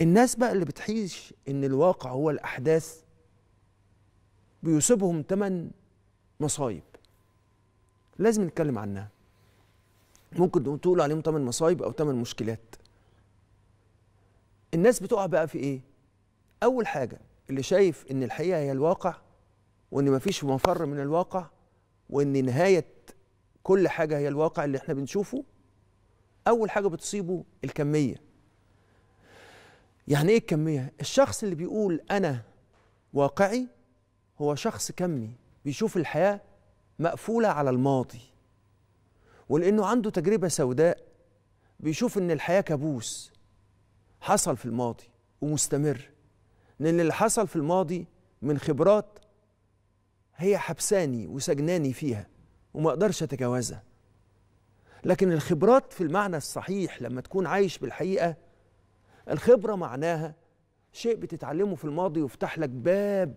الناس بقى اللي بتحيش ان الواقع هو الاحداث بيصيبهم تمن مصايب لازم نتكلم عنها ممكن تقول عليهم تمن مصايب او تمن مشكلات الناس بتقع بقى في ايه اول حاجه اللي شايف ان الحقيقه هي الواقع وان مفيش مفر من الواقع وان نهايه كل حاجه هي الواقع اللي احنا بنشوفه اول حاجه بتصيبه الكميه يعني ايه الكميه الشخص اللي بيقول انا واقعي هو شخص كمي بيشوف الحياه مقفوله على الماضي ولانه عنده تجربه سوداء بيشوف ان الحياه كابوس حصل في الماضي ومستمر لان اللي حصل في الماضي من خبرات هي حبساني وسجناني فيها وما اقدرش اتجاوزها لكن الخبرات في المعنى الصحيح لما تكون عايش بالحقيقه الخبرة معناها شيء بتتعلمه في الماضي ويفتح لك باب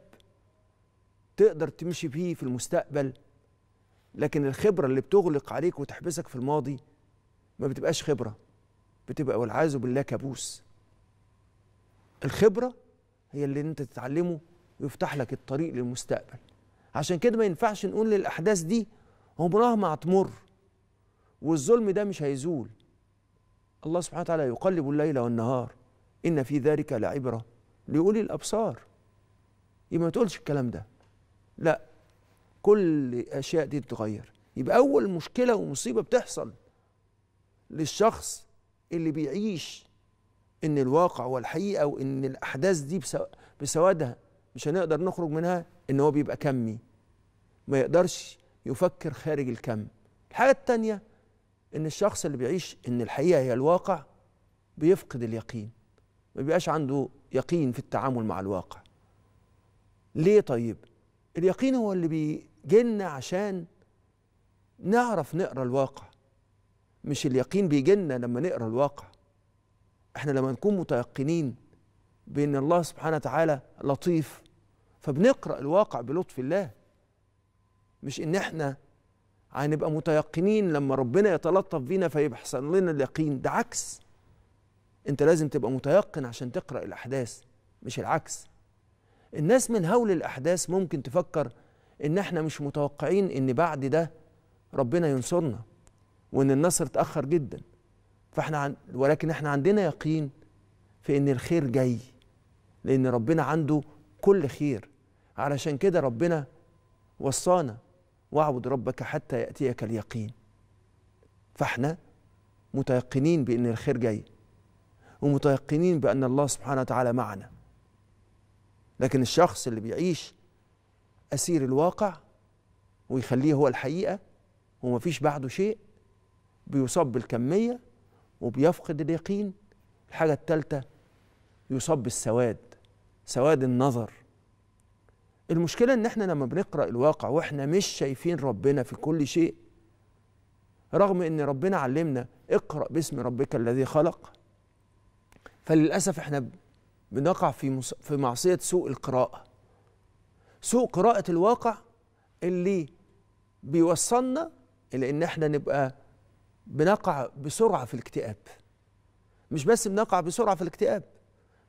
تقدر تمشي بيه في المستقبل لكن الخبرة اللي بتغلق عليك وتحبسك في الماضي ما بتبقاش خبرة بتبقى والعياذ بالله كابوس الخبرة هي اللي انت تتعلمه ويفتح لك الطريق للمستقبل عشان كده ما ينفعش نقول للأحداث دي عمرها ما هتمر والظلم ده مش هيزول الله سبحانه وتعالى يقلب الليل والنهار إن في ذلك لعبرة لأولي الأبصار يبقى ما تقولش الكلام ده لا كل الأشياء دي تتغير يبقى أول مشكلة ومصيبة بتحصل للشخص اللي بيعيش إن الواقع والحقيقة وإن الأحداث دي بسوادها مش هنقدر نخرج منها إن هو بيبقى كمي ما يقدرش يفكر خارج الكم الحاجة التانية إن الشخص اللي بيعيش إن الحقيقة هي الواقع بيفقد اليقين ما بيبقاش عنده يقين في التعامل مع الواقع ليه طيب اليقين هو اللي بيجيلنا عشان نعرف نقرا الواقع مش اليقين بيجيلنا لما نقرا الواقع احنا لما نكون متيقنين بان الله سبحانه وتعالى لطيف فبنقرا الواقع بلطف الله مش ان احنا هنبقى متيقنين لما ربنا يتلطف بينا فيحصل لنا اليقين ده عكس انت لازم تبقى متيقن عشان تقرا الاحداث مش العكس الناس من هول الاحداث ممكن تفكر ان احنا مش متوقعين ان بعد ده ربنا ينصرنا وان النصر اتاخر جدا فاحنا عن ولكن احنا عندنا يقين في ان الخير جاي لان ربنا عنده كل خير علشان كده ربنا وصانا واعبد ربك حتى ياتيك اليقين فاحنا متيقنين بان الخير جاي ومتيقنين بأن الله سبحانه وتعالى معنا لكن الشخص اللي بيعيش أسير الواقع ويخليه هو الحقيقة ومفيش بعده شيء بيصاب بالكمية وبيفقد اليقين الحاجة التالتة يصاب بالسواد سواد النظر المشكلة إن إحنا لما بنقرأ الواقع وإحنا مش شايفين ربنا في كل شيء رغم إن ربنا علمنا اقرأ باسم ربك الذي خلق فللاسف احنا بنقع في في معصيه سوء القراءه سوء قراءه الواقع اللي بيوصلنا الى ان احنا نبقى بنقع بسرعه في الاكتئاب مش بس بنقع بسرعه في الاكتئاب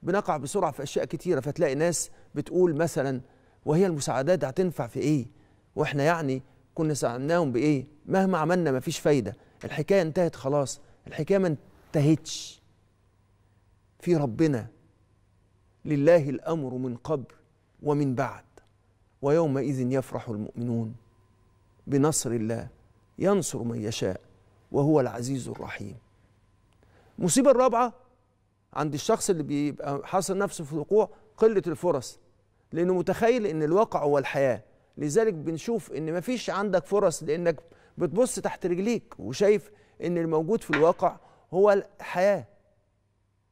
بنقع بسرعه في اشياء كتيره فتلاقي ناس بتقول مثلا وهي المساعدات هتنفع في ايه واحنا يعني كنا ساعدناهم بايه مهما عملنا مفيش فايده الحكايه انتهت خلاص الحكايه ما انتهتش في ربنا لله الامر من قبل ومن بعد ويومئذ يفرح المؤمنون بنصر الله ينصر من يشاء وهو العزيز الرحيم المصيبه الرابعه عند الشخص اللي بيبقى حاصل نفسه في وقوع قله الفرص لانه متخيل ان الواقع هو الحياه لذلك بنشوف ان مفيش عندك فرص لانك بتبص تحت رجليك وشايف ان الموجود في الواقع هو الحياه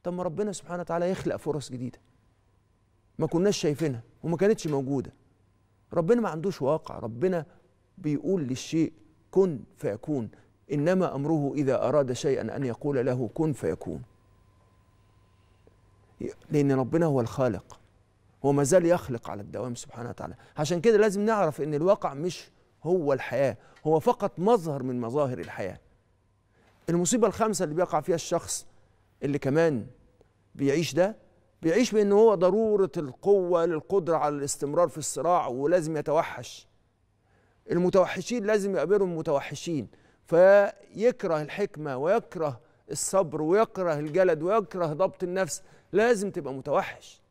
طب ما ربنا سبحانه وتعالى يخلق فرص جديده ما كناش شايفينها وما كانتش موجوده ربنا ما عندوش واقع ربنا بيقول للشيء كن فيكون انما امره اذا اراد شيئا ان يقول له كن فيكون لان ربنا هو الخالق هو ما زال يخلق على الدوام سبحانه وتعالى عشان كده لازم نعرف ان الواقع مش هو الحياه هو فقط مظهر من مظاهر الحياه المصيبه الخامسه اللي بيقع فيها الشخص اللي كمان بيعيش ده بيعيش بان هو ضروره القوه للقدره على الاستمرار في الصراع ولازم يتوحش المتوحشين لازم يقابلهم متوحشين فيكره الحكمه ويكره الصبر ويكره الجلد ويكره ضبط النفس لازم تبقى متوحش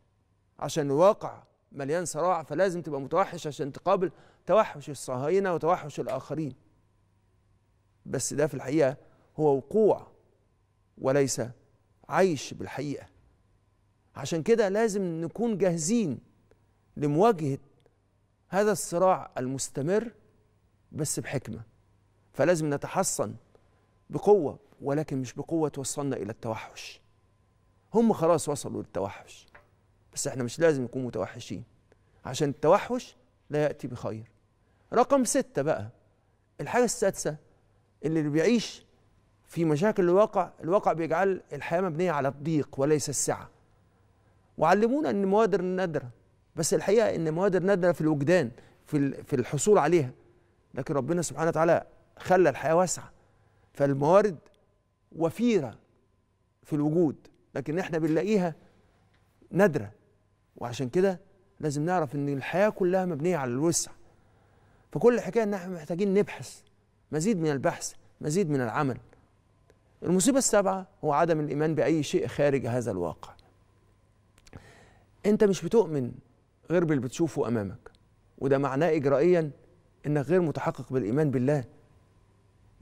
عشان الواقع مليان صراع فلازم تبقى متوحش عشان تقابل توحش الصهاينه وتوحش الاخرين بس ده في الحقيقه هو وقوع وليس عايش بالحقيقه عشان كده لازم نكون جاهزين لمواجهه هذا الصراع المستمر بس بحكمه فلازم نتحصن بقوه ولكن مش بقوه توصلنا الى التوحش هم خلاص وصلوا للتوحش بس احنا مش لازم نكون متوحشين عشان التوحش لا ياتي بخير رقم ستة بقى الحاجه السادسه اللي بيعيش في مشاكل الواقع الواقع بيجعل الحياة مبنية على الضيق وليس السعة وعلمونا أن موادر نادرة بس الحقيقة أن موادر نادرة في الوجدان في, في الحصول عليها لكن ربنا سبحانه وتعالى خلى الحياة واسعة فالموارد وفيرة في الوجود لكن احنا بنلاقيها نادرة وعشان كده لازم نعرف ان الحياة كلها مبنية على الوسع فكل حكاية ان احنا محتاجين نبحث مزيد من البحث مزيد من العمل المصيبة السابعة هو عدم الإيمان بأي شيء خارج هذا الواقع أنت مش بتؤمن غير باللي بتشوفه أمامك وده معناه إجرائيا إنك غير متحقق بالإيمان بالله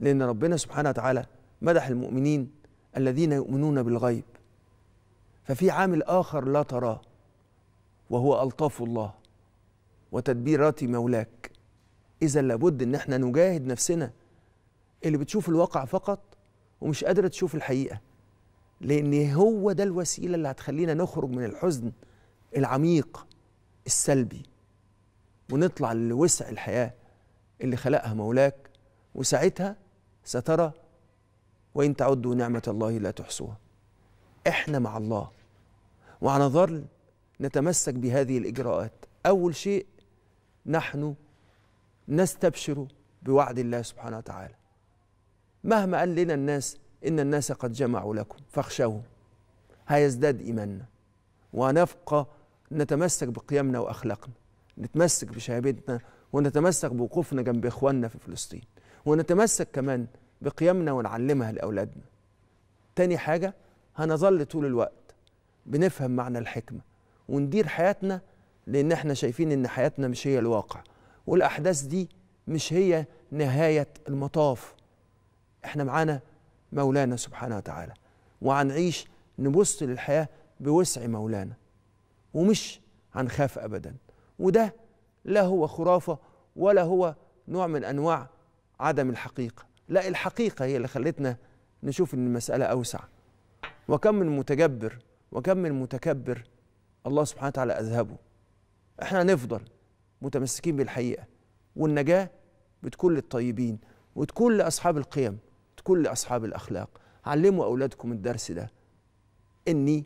لأن ربنا سبحانه وتعالى مدح المؤمنين الذين يؤمنون بالغيب ففي عامل آخر لا تراه وهو ألطاف الله وتدبيرات مولاك إذا لابد إن احنا نجاهد نفسنا اللي بتشوف الواقع فقط ومش قادره تشوف الحقيقه لان هو ده الوسيله اللي هتخلينا نخرج من الحزن العميق السلبي ونطلع لوسع الحياه اللي خلقها مولاك وساعتها سترى وان تعدوا نعمه الله لا تحصوها احنا مع الله وعلى ظل نتمسك بهذه الاجراءات اول شيء نحن نستبشر بوعد الله سبحانه وتعالى مهما قال لنا الناس إن الناس قد جمعوا لكم فاخشوهم هيزداد إيماننا ونبقى نتمسك بقيمنا وأخلاقنا نتمسك بشهادتنا ونتمسك بوقوفنا جنب إخواننا في فلسطين ونتمسك كمان بقيمنا ونعلمها لأولادنا تاني حاجة هنظل طول الوقت بنفهم معنى الحكمة وندير حياتنا لأن احنا شايفين إن حياتنا مش هي الواقع والأحداث دي مش هي نهاية المطاف احنا معانا مولانا سبحانه وتعالى وهنعيش نبص للحياة بوسع مولانا ومش هنخاف أبدا وده لا هو خرافة ولا هو نوع من أنواع عدم الحقيقة لا الحقيقة هي اللي خلتنا نشوف إن المسألة أوسع وكم من متجبر وكم من متكبر الله سبحانه وتعالى أذهبه احنا نفضل متمسكين بالحقيقة والنجاة بتكون للطيبين وتكون لأصحاب القيم كل أصحاب الأخلاق علموا أولادكم الدرس ده إني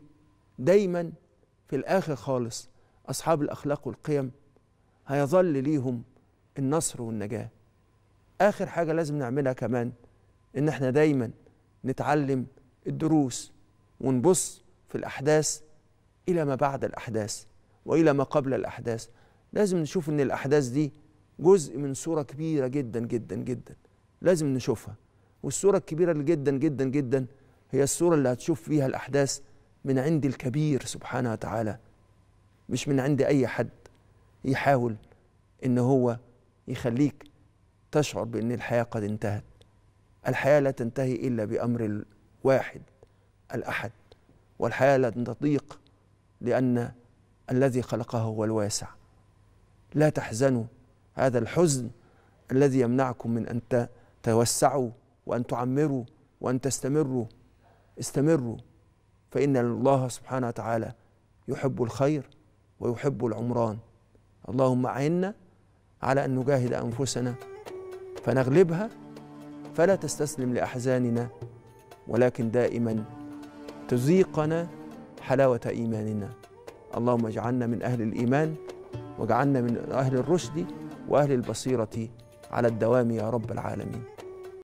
دايما في الآخر خالص أصحاب الأخلاق والقيم هيظل ليهم النصر والنجاة آخر حاجة لازم نعملها كمان إن إحنا دايما نتعلم الدروس ونبص في الأحداث إلى ما بعد الأحداث وإلى ما قبل الأحداث لازم نشوف إن الأحداث دي جزء من صورة كبيرة جدا جدا جدا لازم نشوفها والصورة الكبيرة جدا جدا جدا هي الصورة اللي هتشوف فيها الأحداث من عند الكبير سبحانه وتعالى مش من عند أي حد يحاول إن هو يخليك تشعر بأن الحياة قد انتهت الحياة لا تنتهي إلا بأمر الواحد الأحد والحياة لا تضيق لأن الذي خلقه هو الواسع لا تحزنوا هذا الحزن الذي يمنعكم من أن تتوسعوا وأن تعمروا وأن تستمروا استمروا فإن الله سبحانه وتعالى يحب الخير ويحب العمران اللهم أعنا على أن نجاهد أنفسنا فنغلبها فلا تستسلم لأحزاننا ولكن دائما تذيقنا حلاوة إيماننا اللهم اجعلنا من أهل الإيمان واجعلنا من أهل الرشد وأهل البصيرة على الدوام يا رب العالمين